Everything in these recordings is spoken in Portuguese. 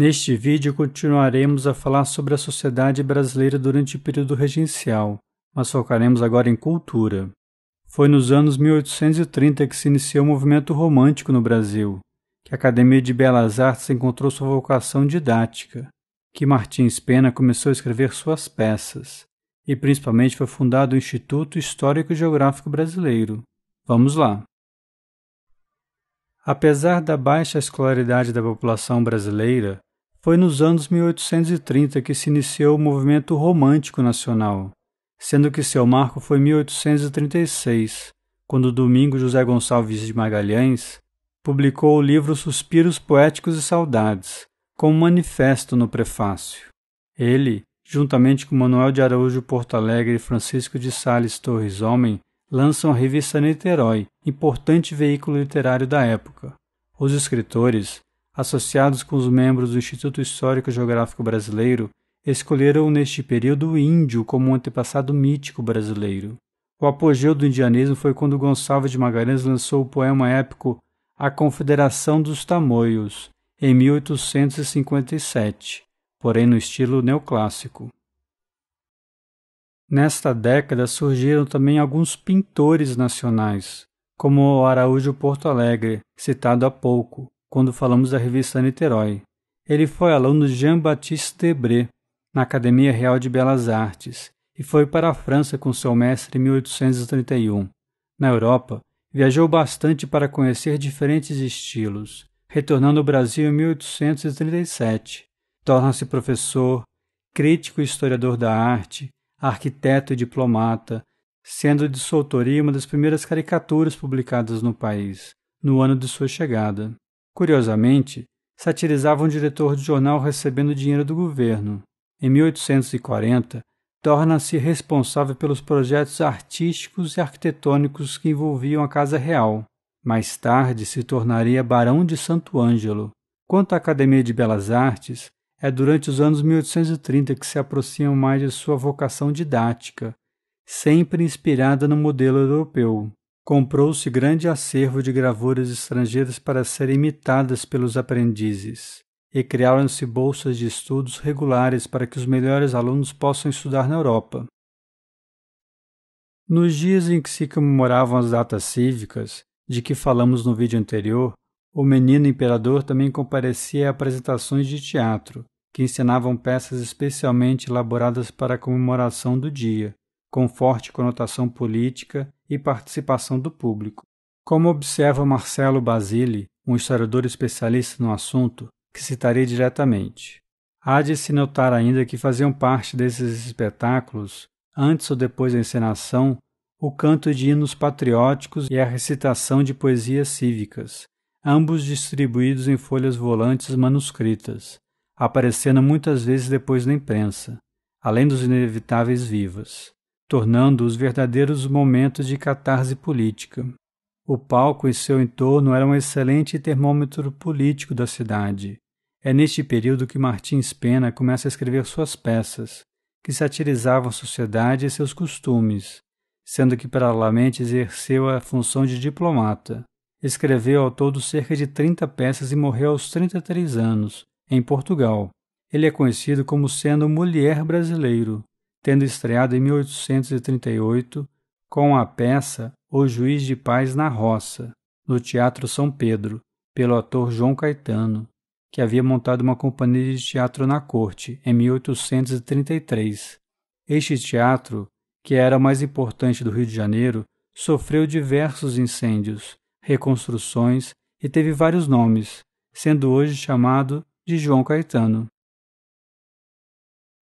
Neste vídeo continuaremos a falar sobre a sociedade brasileira durante o período regencial, mas focaremos agora em cultura. Foi nos anos 1830 que se iniciou o movimento romântico no Brasil, que a Academia de Belas Artes encontrou sua vocação didática, que Martins Pena começou a escrever suas peças, e principalmente foi fundado o Instituto Histórico e Geográfico Brasileiro. Vamos lá! Apesar da baixa escolaridade da população brasileira, foi nos anos 1830 que se iniciou o movimento romântico nacional, sendo que seu marco foi 1836, quando Domingo José Gonçalves de Magalhães publicou o livro Suspiros Poéticos e Saudades, com um manifesto no prefácio. Ele, juntamente com Manuel de Araújo Porto Alegre e Francisco de Sales Torres Homem, lançam a revista Niterói, importante veículo literário da época. Os escritores associados com os membros do Instituto Histórico Geográfico Brasileiro, escolheram neste período o índio como um antepassado mítico brasileiro. O apogeu do indianismo foi quando Gonçalves de Magalhães lançou o poema épico A Confederação dos Tamoios, em 1857, porém no estilo neoclássico. Nesta década surgiram também alguns pintores nacionais, como o Araújo Porto Alegre, citado há pouco, quando falamos da revista Niterói. Ele foi aluno de Jean-Baptiste Debré, na Academia Real de Belas Artes, e foi para a França com seu mestre em 1831. Na Europa, viajou bastante para conhecer diferentes estilos, retornando ao Brasil em 1837. Torna-se professor, crítico e historiador da arte, arquiteto e diplomata, sendo de sua autoria uma das primeiras caricaturas publicadas no país, no ano de sua chegada. Curiosamente, satirizava um diretor de jornal recebendo dinheiro do governo. Em 1840, torna-se responsável pelos projetos artísticos e arquitetônicos que envolviam a Casa Real. Mais tarde se tornaria Barão de Santo Ângelo. Quanto à Academia de Belas Artes, é durante os anos 1830 que se aproxima mais de sua vocação didática, sempre inspirada no modelo europeu comprou-se grande acervo de gravuras estrangeiras para serem imitadas pelos aprendizes, e criaram-se bolsas de estudos regulares para que os melhores alunos possam estudar na Europa. Nos dias em que se comemoravam as datas cívicas, de que falamos no vídeo anterior, o menino imperador também comparecia a apresentações de teatro, que ensinavam peças especialmente elaboradas para a comemoração do dia, com forte conotação política e participação do público. Como observa Marcelo Basile, um historiador especialista no assunto, que citarei diretamente. Há de se notar ainda que faziam parte desses espetáculos, antes ou depois da encenação, o canto de hinos patrióticos e a recitação de poesias cívicas, ambos distribuídos em folhas volantes manuscritas, aparecendo muitas vezes depois na imprensa, além dos inevitáveis vivas tornando-os verdadeiros momentos de catarse política. O palco e seu entorno era um excelente termômetro político da cidade. É neste período que Martins Pena começa a escrever suas peças, que satirizavam a sociedade e seus costumes, sendo que paralelamente exerceu a função de diplomata. Escreveu ao todo cerca de 30 peças e morreu aos 33 anos, em Portugal. Ele é conhecido como sendo mulher brasileiro, tendo estreado em 1838 com a peça O Juiz de Paz na Roça, no Teatro São Pedro, pelo ator João Caetano, que havia montado uma companhia de teatro na corte em 1833. Este teatro, que era o mais importante do Rio de Janeiro, sofreu diversos incêndios, reconstruções e teve vários nomes, sendo hoje chamado de João Caetano.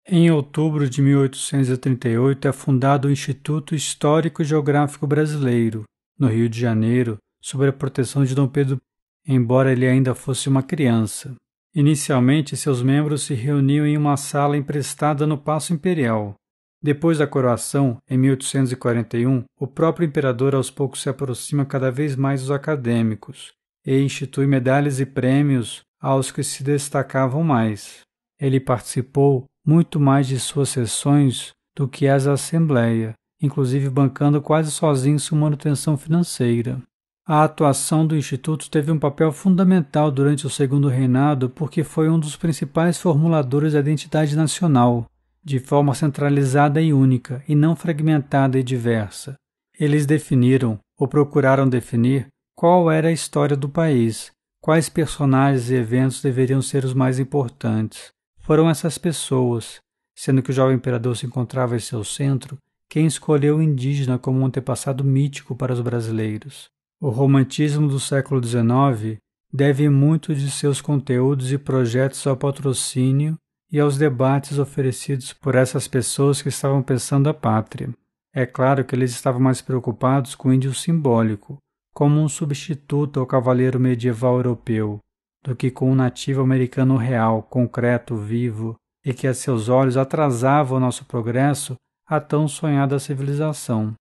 Em outubro de 1838 é fundado o Instituto Histórico Geográfico Brasileiro, no Rio de Janeiro, sob a proteção de Dom Pedro, embora ele ainda fosse uma criança. Inicialmente, seus membros se reuniam em uma sala emprestada no Paço Imperial. Depois da coroação, em 1841, o próprio imperador aos poucos se aproxima cada vez mais dos acadêmicos e institui medalhas e prêmios aos que se destacavam mais. Ele participou muito mais de suas sessões do que as da Assembleia, inclusive bancando quase sozinho sua manutenção financeira. A atuação do Instituto teve um papel fundamental durante o segundo reinado porque foi um dos principais formuladores da identidade nacional, de forma centralizada e única, e não fragmentada e diversa. Eles definiram, ou procuraram definir, qual era a história do país, quais personagens e eventos deveriam ser os mais importantes, foram essas pessoas, sendo que o jovem imperador se encontrava em seu centro, quem escolheu o indígena como um antepassado mítico para os brasileiros. O romantismo do século XIX deve muito de seus conteúdos e projetos ao patrocínio e aos debates oferecidos por essas pessoas que estavam pensando a pátria. É claro que eles estavam mais preocupados com o índio simbólico, como um substituto ao cavaleiro medieval europeu, do que com um nativo americano real, concreto, vivo, e que a seus olhos atrasava o nosso progresso à tão sonhada civilização.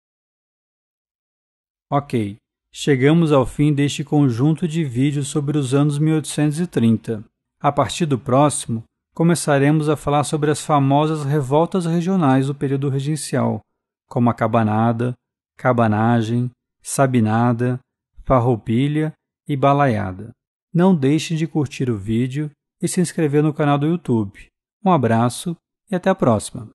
Ok, chegamos ao fim deste conjunto de vídeos sobre os anos 1830. A partir do próximo, começaremos a falar sobre as famosas revoltas regionais do período regencial, como a cabanada, cabanagem, sabinada, farroupilha e balaiada. Não deixe de curtir o vídeo e se inscrever no canal do YouTube. Um abraço e até a próxima!